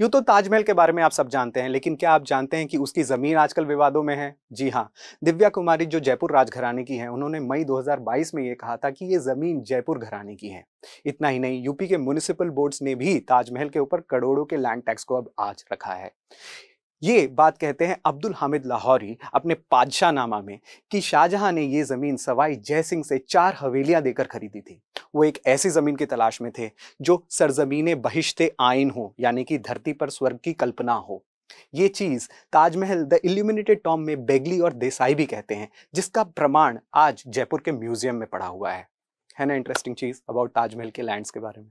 यूँ तो ताजमहल के बारे में आप सब जानते हैं लेकिन क्या आप जानते हैं कि उसकी ज़मीन आजकल विवादों में है जी हाँ दिव्या कुमारी जो जयपुर राजघराने की हैं उन्होंने मई 2022 में ये कहा था कि ये ज़मीन जयपुर घराने की है इतना ही नहीं यूपी के म्यूनिसिपल बोर्ड्स ने भी ताजमहल के ऊपर करोड़ों के लैंड टैक्स को अब आज रखा है ये बात कहते हैं अब्दुल हामिद लाहौरी अपने पादशाह नामा में कि शाहजहां ने ये ज़मीन सवाई जयसिंह से चार हवेलियां देकर खरीदी थी वो एक ऐसी ज़मीन की तलाश में थे जो सरजमीन बहिश्ते आइन हो यानी कि धरती पर स्वर्ग की कल्पना हो ये चीज़ ताजमहल द इल्यूमिनेटेड टॉम में बेगली और देसाई भी कहते हैं जिसका प्रमाण आज जयपुर के म्यूजियम में पड़ा हुआ है है ना इंटरेस्टिंग चीज़ अबाउट ताजमहल के लैंड्स के बारे में